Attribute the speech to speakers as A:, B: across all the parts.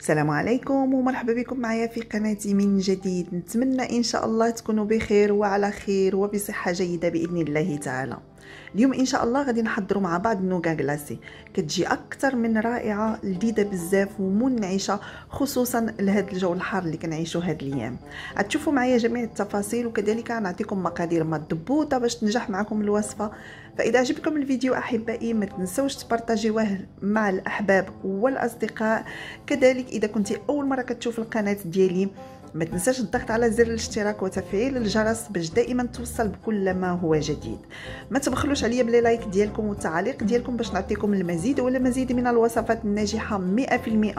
A: السلام عليكم ومرحبا بكم معايا في قناتي من جديد نتمنى ان شاء الله تكونوا بخير وعلى خير وبصحه جيده باذن الله تعالى اليوم ان شاء الله غادي نحضروا مع بعض نوكا كلاسي كتجي اكثر من رائعه لذيذه بزاف ومنعشه خصوصا لهذا الجو الحار اللي كنعيشوا هاد الايام غتشوفوا معايا جميع التفاصيل وكذلك غنعطيكم مقادير مضبوطه باش تنجح معكم الوصفه فاذا عجبكم الفيديو احبائي ما تنسوش تبارطاجيوه مع الاحباب والاصدقاء كذلك اذا كنتي اول مره كتشوف القناه ديالي ما تنساش الضغط على زر الاشتراك وتفعيل الجرس باش دائما توصل بكل ما هو جديد ما تبخلوش عليا بلي لايك ديالكم والتعليق ديالكم باش نعطيكم المزيد ولا مزيد من الوصفات الناجحه 100%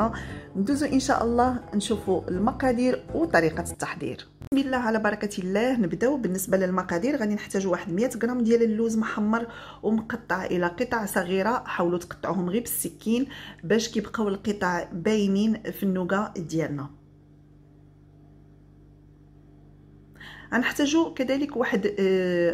A: ندوزو ان شاء الله نشوفوا المقادير وطريقه التحضير بسم الله على بركه الله نبداو بالنسبه للمقادير غادي نحتاجوا واحد 100 غرام ديال اللوز محمر ومقطع الى قطع صغيره حاولوا تقطعوهم غير بالسكين باش كيبقاو القطع باينين في النوقه ديالنا غنحتاجو كذلك واحد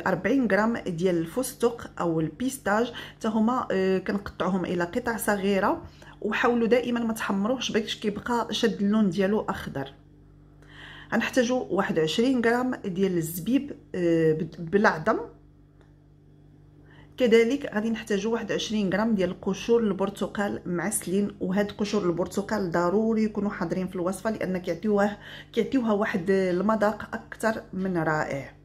A: 40 آه، غرام ديال الفستق او البيستاج حتى هما آه، كنقطعوهم الى قطع صغيره وحاولوا دائما ما تحمروهش باش كيبقى شد اللون ديالو اخضر غنحتاجو واحد 20 غرام ديال الزبيب آه، بالعظم كذلك غادي نحتاجو واحد عشرين غرام ديال قشور البرتقال معسلين وهاد قشور البرتقال ضروري يكونوا حاضرين في الوصفه لان كيعطيوها كيعطيوها واحد المذاق اكثر من رائع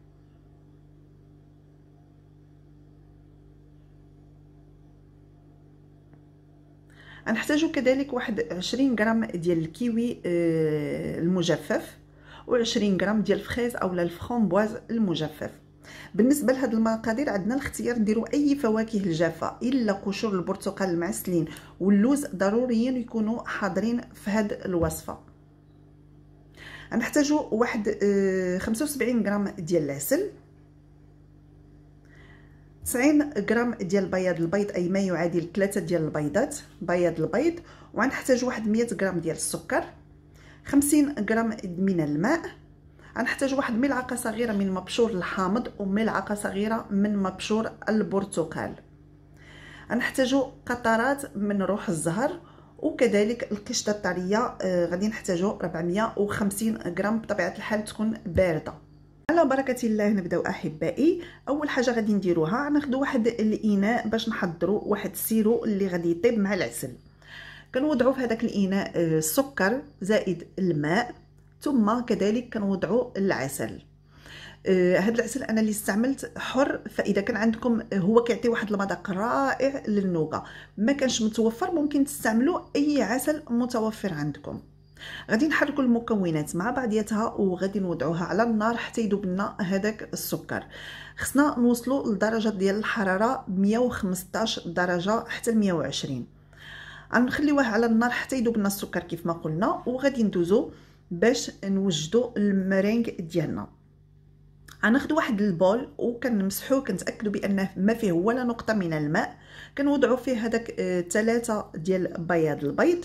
A: غنحتاجو كذلك واحد 20 غرام ديال الكيوي آه، المجفف و20 غرام ديال الفخيز اولا الفخومبواز المجفف بالنسبه لهاد المقادير عندنا الاختيار نديرو اي فواكه الجافه الا قشور البرتقال المعسلين واللوز ضروريا يكونوا حاضرين في هاد الوصفه نحتاجو واحد اه 75 غرام ديال العسل 90 غرام ديال بياض البيض اي ما يعادل 3 ديال البيضات بياض البيض وغنحتاج واحد 100 غرام ديال السكر 50 غرام من الماء غنحتاج واحد ملعقه صغيره من مبشور الحامض وملعقه صغيره من مبشور البرتقال غنحتاجو قطرات من روح الزهر وكذلك القشطه الطريه آه، غادي نحتاجو 450 غرام بطبيعه الحال تكون بارده على بركه الله نبداو احبائي اول حاجه غادي نديروها ناخذ واحد الاناء باش نحضروا واحد السيرو اللي غادي يطيب مع العسل كنوضعوا في هذاك الاناء آه، السكر زائد الماء ثم كذلك كنوضعوا العسل هاد آه، العسل انا اللي استعملت حر فاذا كان عندكم آه، هو كيعطي واحد المذاق رائع للنوغا ما كانش متوفر ممكن تستعملوا اي عسل متوفر عندكم غادي نحركوا المكونات مع بعضياتها وغادي نوضعوها على النار حتى يذوب لنا هذاك السكر خصنا نوصلوا لدرجه ديال الحراره 115 درجه حتى 120 غنخليوه على النار حتى يذوب لنا السكر كيف ما قلنا وغادي ندوزو باش نوجدو المرينغ ديالنا غناخذ واحد البول وكنمسحوه كنتاكدوا بانه ما فيه ولا نقطه من الماء كنوضعو فيه هذاك ثلاثة آه، ديال بياض البيض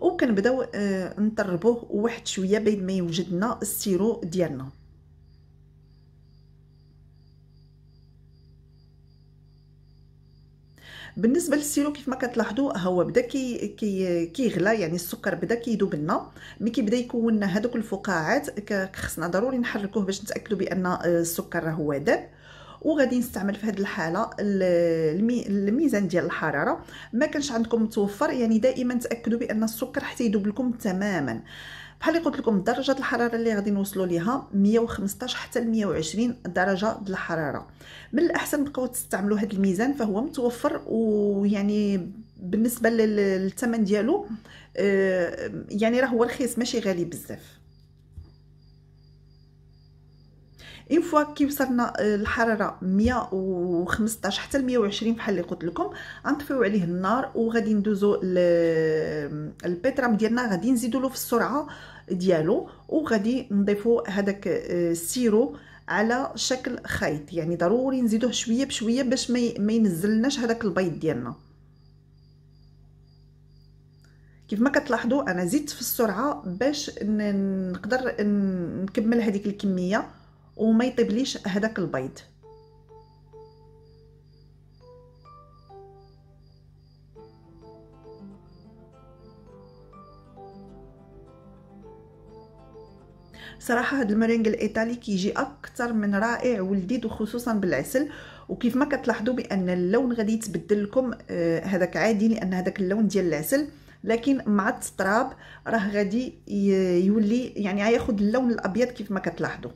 A: وكنبداو آه نطربوه واحد شويه بيد ما يوجدنا السيرو ديالنا بالنسبه للسيرو كيف ما كتلاحظوا هو بدا كي كي يعني السكر بدا كيذوب لنا ملي كيبدا يكون لنا هذوك الفقاعات خصنا ضروري نحركوه باش نتاكدوا بان آه، السكر راه وادب وغادي نستعمل في هذه الحاله الميزان ديال الحراره ما كانش عندكم متوفر يعني دائما تاكدوا بان السكر حتى يذوب لكم تماما بحال اللي قلت لكم درجه الحراره اللي غادي نوصلوا ليها 115 حتى ل 120 درجه د الحراره من الاحسن تبقاو تستعملوا هذا الميزان فهو متوفر ويعني بالنسبه للثمن ديالو آه، يعني راه هو رخيص ماشي غالي بزاف اون فوا كي وصلنا euh, الحراره 115 حتى 120 بحال اللي قلت لكم غنطفيو عليه النار وغادي ندوزو البيترام ديالنا غادي نزيدو له في السرعه ديالو وغادي نضيفو هذاك euh, السيرو على شكل خيط يعني ضروري نزيدوه شويه بشويه باش ما ينزلناش هذاك البيض ديالنا كيف ما كتلاحظوا انا زدت في السرعه باش نقدر نكمل هذيك الكميه وما يطيبليش هذاك البيض صراحه هاد المرينغ الايطالي كيجي اكثر من رائع ولذيذ وخصوصا بالعسل وكيف ما كتلاحظوا بان اللون غادي يتبدل لكم آه، هذاك عادي لان هذاك اللون ديال العسل لكن مع التراب راه غادي يولي يعني غياخد اللون الابيض كيف ما كتلاحظوا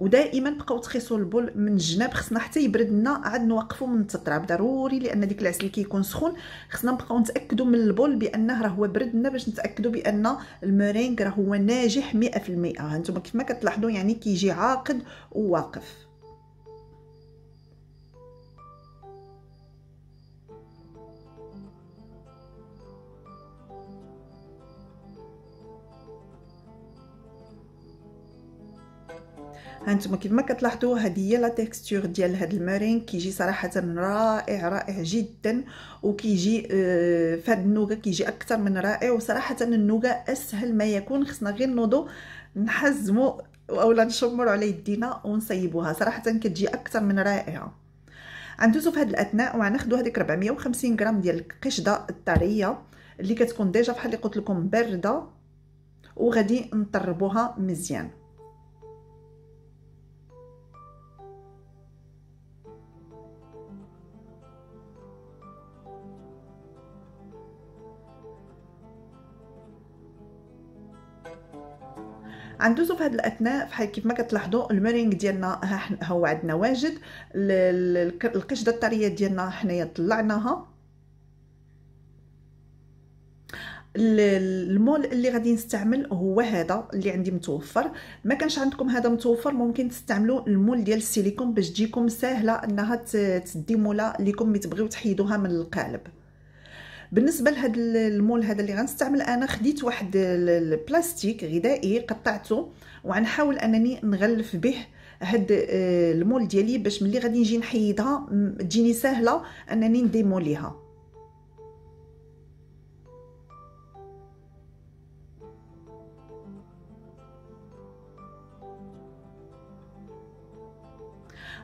A: ودائما بقاو تخيصوا البول من الجناب خصنا حتى يبرد لنا عاد نوقفوا من التطراب ضروري لان ديك العسل كيكون سخون خصنا نبقاو نتاكدوا من البول بانه راه هو برد لنا باش نتاكدوا بان المرينغ راه هو ناجح 100% هانتوما كيف ما كتلاحظوا يعني كيجي عاقد وواقف هانتوما كيما كتلاحظوا هذه هي لا تيكستور ديال هذا المارين كيجي صراحه رائع رائع جدا وكيجي آه، فهاد النوغا كيجي اكثر من رائع وصراحه النوغا اسهل ما يكون خصنا غير نوضو نحزمو اولا نشمروا على يدينا ونصيبوها صراحه كتجي اكثر من رائعه غندوزو في هاد الاثناء وغناخذوا هذيك 450 غرام ديال القشده الطريه اللي كتكون ديجا بحال اللي قلت لكم بارده وغادي نطربوها مزيان عندوزو في هاد الاثناء فحال كيف ما كتلاحظوا المارينغ ديالنا هو عندنا واجد القشده الطريه ديالنا حنايا طلعناها المول اللي غادي نستعمل هو هذا اللي عندي متوفر ما كانش عندكم هذا متوفر ممكن تستعملوا المول ديال السيليكون باش تجيكم ساهله انها تديمولا ليكم ملي تبغيو تحيدوها من القالب بالنسبه لهاد المول هذا اللي غنستعمل انا خديت واحد البلاستيك غذائي قطعته وغنحاول انني نغلف به هاد آه، المول ديالي باش ملي غادي نجي نحيدها تجيني ساهله انني نديموليها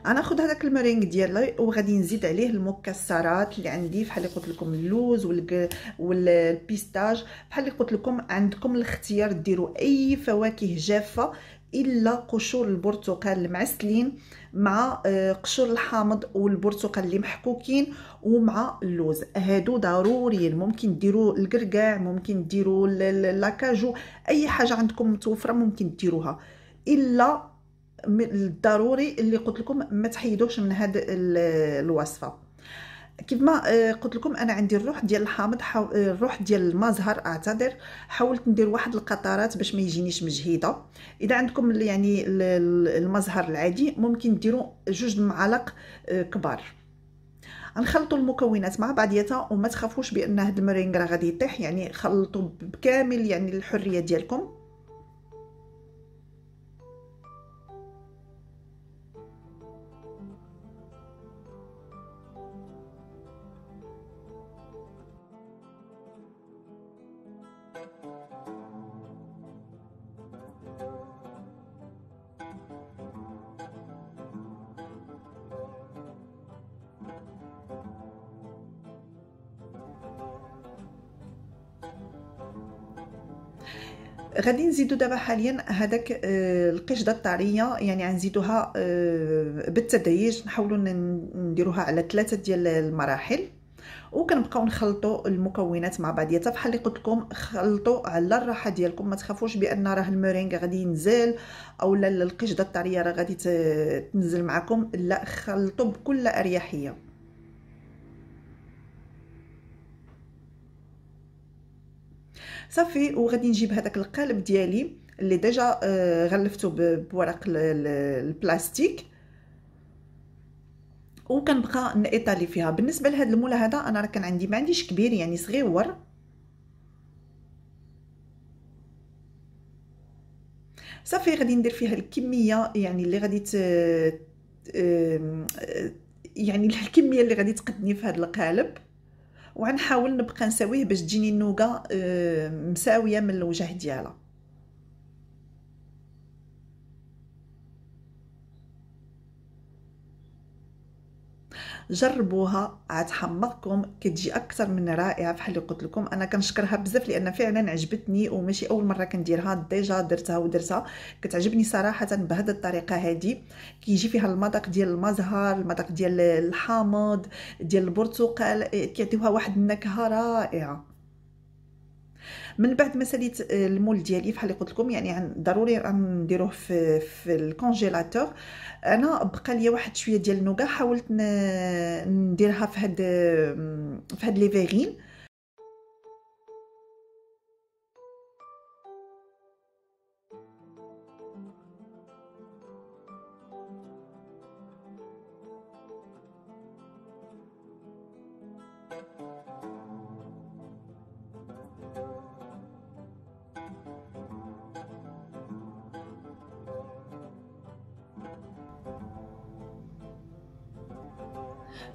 A: غناخذ هذاك المرينغ ديالي وغادي نزيد عليه المكسرات اللي عندي بحال اللي قلت لكم اللوز والبيستاج بحال اللي قلت لكم عندكم الاختيار ديروا اي فواكه جافه الا قشور البرتقال المعسلين مع آه، قشور الحامض والبرتقال اللي محكوكين ومع اللوز هادو ضروريين ممكن ديروا القرقاع ممكن ديروا لاكاجو اي حاجه عندكم متوفره ممكن ديروها الا الضروري اللي قلت لكم ما تحيدوش من هاد الوصفه كيف ما آه، قلت لكم انا عندي الروح ديال الحامض آه، الروح ديال المزهر اعتذر حاولت ندير واحد القطرات باش ما يجينيش مجهيده اذا عندكم يعني المزهر العادي ممكن ديروا جوج معالق آه، كبار نخلطوا المكونات مع بعضياتها وما تخافوش بان هاد المرينغ راه غادي يطيح يعني خلطوا بكامل يعني الحريه ديالكم غادي نزيدو دابا حاليا هذاك آه، القشده الطريه يعني غنزيدوها آه، بالتدريج نحاولوا نديروها على ثلاثه ديال المراحل وكنبقاو نخلطوا المكونات مع بعضياتها بحال اللي قلت لكم خلطوا على الراحه ديالكم ما تخافوش بان راه المورينغ غادي ينزل او لا القشده الطريه راه غادي تنزل معكم لا خلطوا بكل اريحيه صافي وغادي نجيب هذاك القالب ديالي اللي ديجا آه، غلفته بورق البلاستيك وكنبقى نايطالي فيها بالنسبه لهاد المول هذا انا راه كان عندي ما عنديش كبير يعني صغيور صافي غادي ندير فيها الكميه يعني اللي غادي ت... آه، يعني الكميه اللي غادي تقدني في هذا القالب وغنحاول نبقى نساويه باش تجيني النوقه آه، مساويه من الوجه ديالها جربوها عتحمقكم كتجي اكثر من رائعه بحال اللي قلت لكم انا كنشكرها بزاف لان فعلا عجبتني وماشي اول مره كنديرها ديجا درتها ودرتها كتعجبني صراحه بهذه الطريقه هذه كيجي فيها المذاق ديال المزهر المذاق ديال الحامض ديال البرتقال كيعطيوها واحد النكهه رائعه من بعد ما ساليت آه، المول ديالي بحال اللي قلت لكم يعني ضروري نديروه في في الكونجيلاتور انا بقى لي واحد شويه ديال النوكا حاولت نديرها في هاد في هاد لي فيغين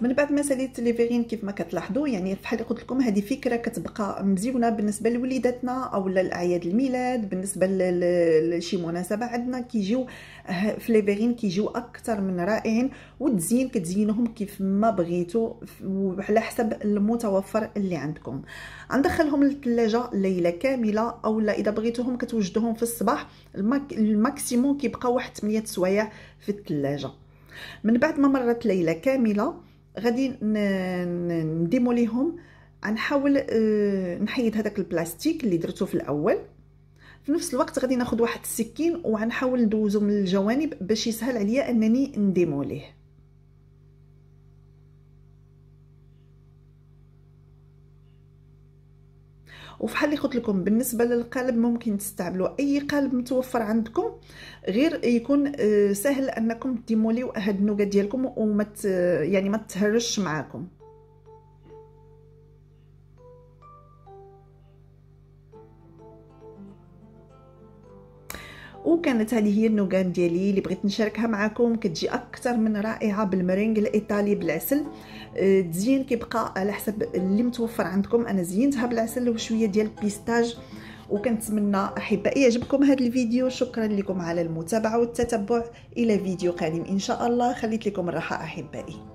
A: من بعد ما ساليت ليفيرين كيف ما كتلاحظوا يعني فحال قلت لكم هذه فكره كتبقى مزيونه بالنسبه لوليداتنا او لاعياد الميلاد بالنسبه لشي مناسبه عندنا كيجيو في ليفيرين كيجيو اكثر من رائعين والتزيين كتزينوهم كيف ما بغيتو وعلى حسب المتوفر اللي عندكم غندخلهم للثلاجه ليله كامله او لا اذا بغيتوهم كتوجدوهم في الصباح الماكسيموم كيبقى واحد 8 سوايع في الثلاجه من بعد ما مرت ليله كامله غادي نديموليهم غنحاول آه، نحيد هذاك البلاستيك اللي درته في الاول في نفس الوقت غادي ناخذ واحد السكين وغنحاول ندوزو من الجوانب باش يسهل عليا انني نديموليه وفي اللي قلت لكم بالنسبه للقالب ممكن تستعملوا اي قالب متوفر عندكم غير يكون آه، سهل انكم ديموليو هاد النوكه ديالكم وما يعني ما تهرش معاكم وكانت هذه هي النوغان ديالي اللي بغيت نشاركها معكم كتجي اكثر من رائعه بالمرينغ الايطالي بالعسل أه، تزين كيبقى على حسب اللي متوفر عندكم انا زينتها بالعسل وشويه ديال البيستاج وكنتمنى احبائي يعجبكم هذا الفيديو شكرا لكم على المتابعه والتتبع الى فيديو قادم ان شاء الله خليت لكم الراحه احبائي